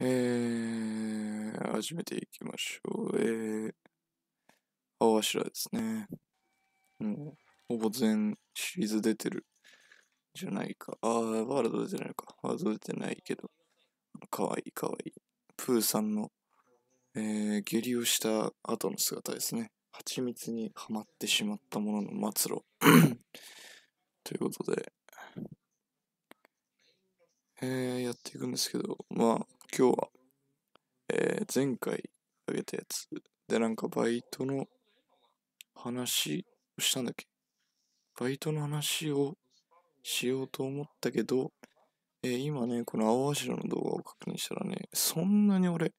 えー、始めていきましょう。えー、青柱ですね。もう、ほぼ全シリーズ出てるじゃないか。あー、ワールド出てないのか。ワールド出てないけど、かわいいかわいい。プーさんの、えー、下痢をした後の姿ですね。蜂蜜にはまってしまったものの末路。ということで、えー、やっていくんですけど、まあ、今日は、えー、前回あげたやつでなんかバイトの話をしたんだっけバイトの話をしようと思ったけど、えー、今ね、この青柱の動画を確認したらね、そんなに俺、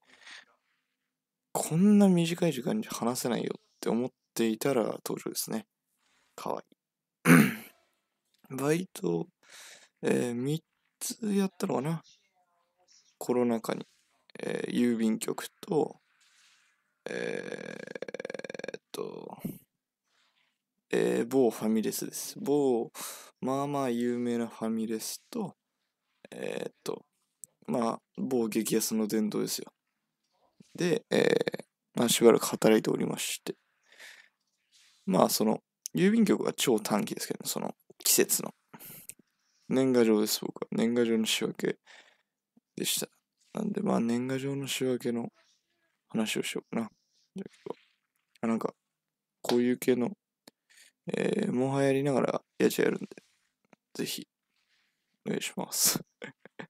こんな短い時間に話せないよって思っていたら登場ですね。かわいい。バイト、えー、3つやったのかなコロナ禍に、えー、郵便局と、えー、っと、えー、某ファミレスです。某、まあまあ有名なファミレスと、えー、っと、まあ、某激安の殿堂ですよ。で、えー、まあ、しばらく働いておりまして。まあ、その、郵便局は超短期ですけど、ね、その、季節の。年賀状です、僕は。年賀状の仕分け。でした。なんで、まあ、年賀状の仕分けの話をしようかな。じゃあ、あなんか、こういう系の、えー、もはやりながらやっちゃやるんで、ぜひ、お願いします。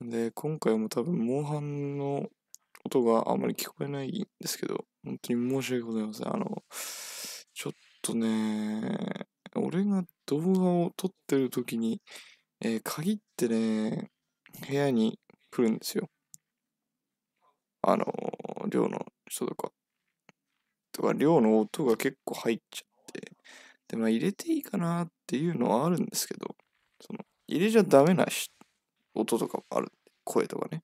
で、今回も多分、モンハンの音があんまり聞こえないんですけど、本当に申し訳ございません。あの、ちょっとね、俺が動画を撮ってる時に、えー、限ってね、部屋に来るんですよ。あの、寮の人とか。とか、寮の音が結構入っちゃって。で、まあ入れていいかなっていうのはあるんですけど、その、入れちゃダメな音とかもある。声とかね。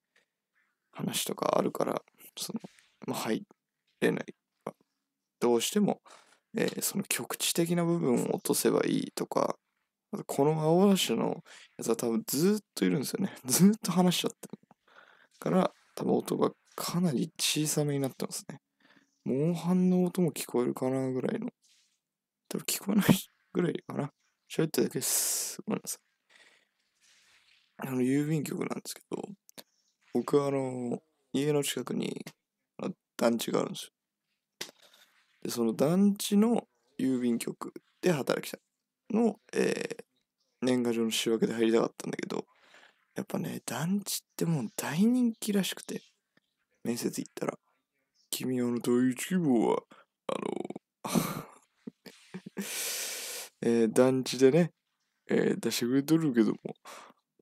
話とかあるから、その、まあ入れない。どうしても、えー、その局地的な部分を落とせばいいとか、この青出しのやつは多分ずっといるんですよね。ずっと話しちゃってる。から、多分音がかなり小さめになってますね。モンハンの音も聞こえるかなぐらいの。多分聞こえないぐらいかな。喋ってだけです。ごめんなさい。あの、郵便局なんですけど、僕はあの、家の近くに団地があるんですよ。で、その団地の郵便局で働きたい。の、えー、年賀状の仕分けで入りたかったんだけど、やっぱね、団地ってもう大人気らしくて、面接行ったら、君あの第一希望は、あの、えー、団地でね、えー、出してくれとるけども、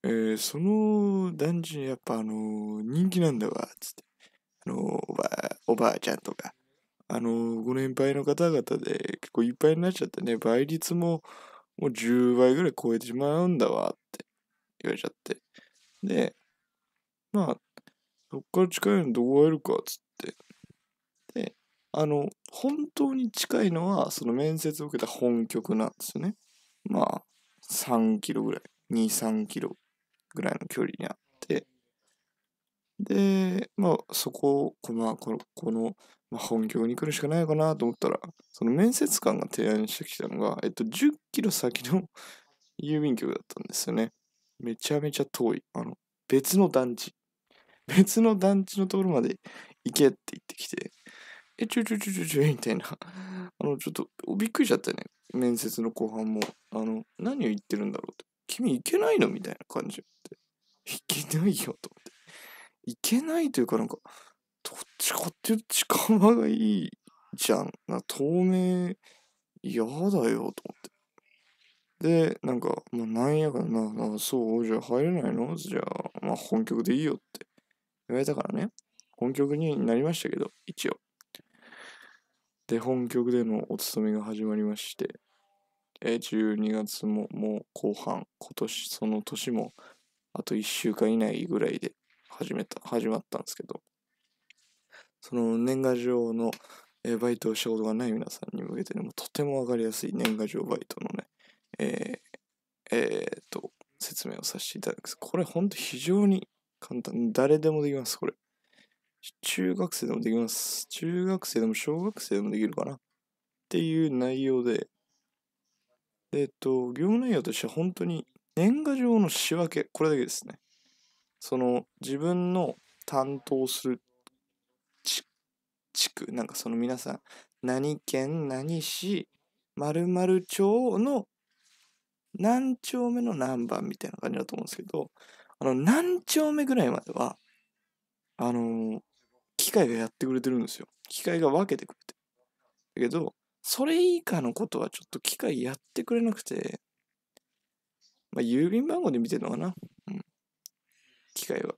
えー、その団地やっぱあの人気なんだわ、つって。あのおばあ、おばあちゃんとか、あのご年配の方々で結構いっぱいになっちゃってね、倍率も、もう10倍ぐらい超えてしまうんだわって言われちゃって。で、まあ、そっから近いのどうやるかっつって。で、あの、本当に近いのは、その面接を受けた本局なんですよね。まあ、3キロぐらい、2、3キロぐらいの距離にあで、まあ、そこを、まあ、この、このまあ、本業に来るしかないかなと思ったら、その面接官が提案してきたのが、えっと、10キロ先の 郵便局だったんですよね。めちゃめちゃ遠い。あの、別の団地。別の団地のところまで行けって言ってきて、え、ちょちょちょちょちょ、みたいな。あの、ちょっと、びっくりしちゃったね。面接の後半も。あの、何を言ってるんだろうと。君行けないのみたいな感じで。行けないよ、と。いけないというかなんか、どっちかっていうと近場がいいじゃん。な透明、嫌だよ、と思って。で、なんか、まあ、なんやかな、なそう、じゃあ入れないのじゃあ、まあ、本局でいいよって言われたからね。本局になりましたけど、一応。で、本局でのお勤めが始まりまして、え、12月ももう後半、今年、その年も、あと1週間以内ぐらいで始めた、始まったんですけど、その年賀状の、えバイトをしたことがない皆さんに向けて、ね、もとても分かりやすい年賀状バイトのね、えー、えー、と、説明をさせていただく。これほんと非常に簡単。誰でもできます、これ。中学生でもできます。中学生でも小学生でもできるかな。っていう内容で、えっ、と、業務内容としては本当に年賀状の仕分け、これだけですね。その自分の担当する地区なんかその皆さん何県何市まる町の何丁目の何番みたいな感じだと思うんですけどあの何丁目ぐらいまではあのー、機械がやってくれてるんですよ機械が分けてくれてだけどそれ以下のことはちょっと機械やってくれなくてまあ、郵便番号で見てるのかな機械は。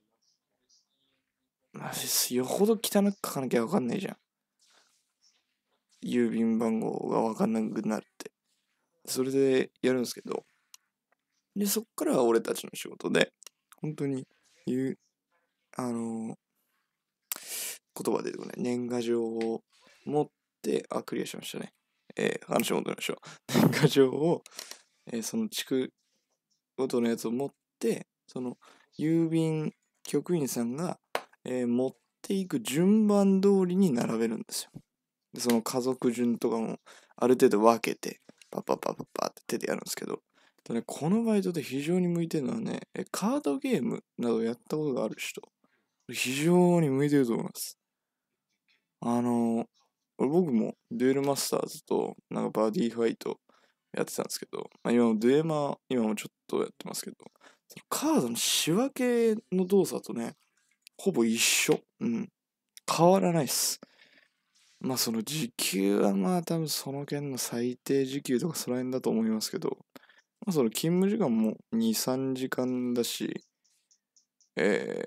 よほど汚く書かなきゃわかんないじゃん。郵便番号がわかんなくなるって。それでやるんですけど。で、そっからは俺たちの仕事で、本当に、言う、あのー、言葉で言うとね、年賀状を持って、あ、クリアしましたね。えー、話戻りましょう。年賀状を、えー、その地区ごとのやつを持って、その郵便局員さんが、えー、持っていく順番通りに並べるんですよ。でその家族順とかもある程度分けて、パパパパパって手でやるんですけど、ね、このバイトで非常に向いてるのはね、カードゲームなどやったことがある人、非常に向いてると思います。あの、僕もデュエルマスターズと、なんかバディファイトやってたんですけど、まあ、今もデュエマ今もちょっとやってますけど、カードの仕分けの動作とね、ほぼ一緒。うん。変わらないっす。まあその時給はまあ多分その件の最低時給とかその辺だと思いますけど、まあその勤務時間も2、3時間だし、え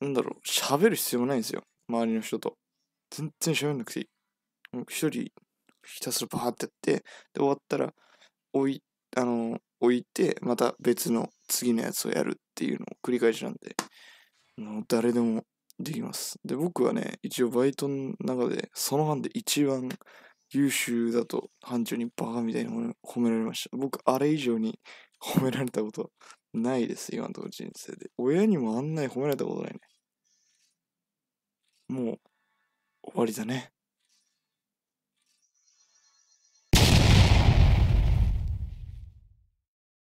ー、なんだろう、喋る必要もないんですよ。周りの人と。全然喋んなくていい。一人ひたすらバーってやって、で終わったら、おい、あの、置いて、また別の次のやつをやるっていうのを繰り返しなんで、もう誰でもできます。で、僕はね、一応バイトの中で、その班で一番優秀だと班長にバカみたいに褒められました。僕、あれ以上に褒められたことないです、今のところ人生で。親にもあんなに褒められたことないね。もう、終わりだね。